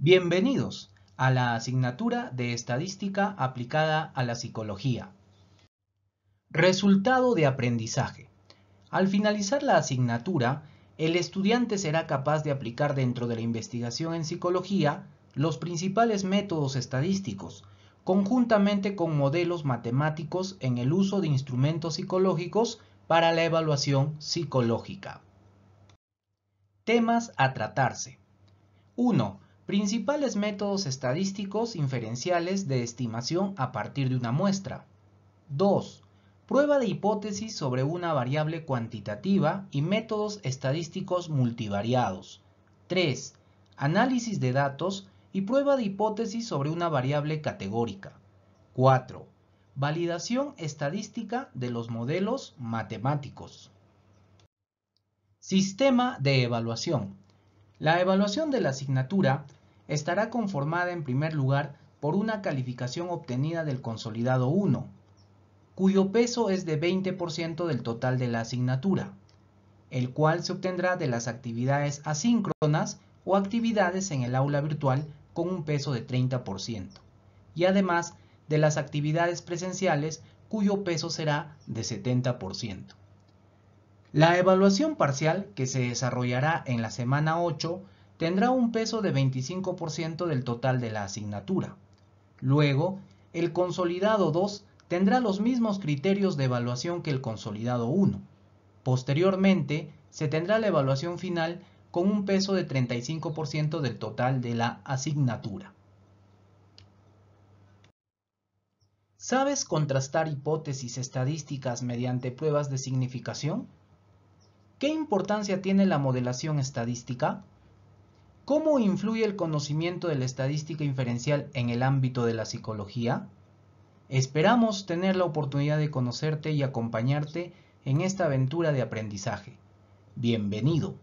Bienvenidos a la asignatura de estadística aplicada a la psicología. Resultado de aprendizaje. Al finalizar la asignatura, el estudiante será capaz de aplicar dentro de la investigación en psicología los principales métodos estadísticos, conjuntamente con modelos matemáticos en el uso de instrumentos psicológicos para la evaluación psicológica. Temas a tratarse. 1. Principales métodos estadísticos inferenciales de estimación a partir de una muestra. 2. Prueba de hipótesis sobre una variable cuantitativa y métodos estadísticos multivariados. 3. Análisis de datos y prueba de hipótesis sobre una variable categórica. 4. Validación estadística de los modelos matemáticos. Sistema de evaluación. La evaluación de la asignatura estará conformada en primer lugar por una calificación obtenida del consolidado 1, cuyo peso es de 20% del total de la asignatura, el cual se obtendrá de las actividades asíncronas o actividades en el aula virtual con un peso de 30%, y además de las actividades presenciales cuyo peso será de 70%. La evaluación parcial que se desarrollará en la semana 8 tendrá un peso de 25% del total de la asignatura. Luego, el consolidado 2 tendrá los mismos criterios de evaluación que el consolidado 1. Posteriormente, se tendrá la evaluación final con un peso de 35% del total de la asignatura. ¿Sabes contrastar hipótesis estadísticas mediante pruebas de significación? ¿Qué importancia tiene la modelación estadística? ¿Cómo influye el conocimiento de la estadística inferencial en el ámbito de la psicología? Esperamos tener la oportunidad de conocerte y acompañarte en esta aventura de aprendizaje. Bienvenido.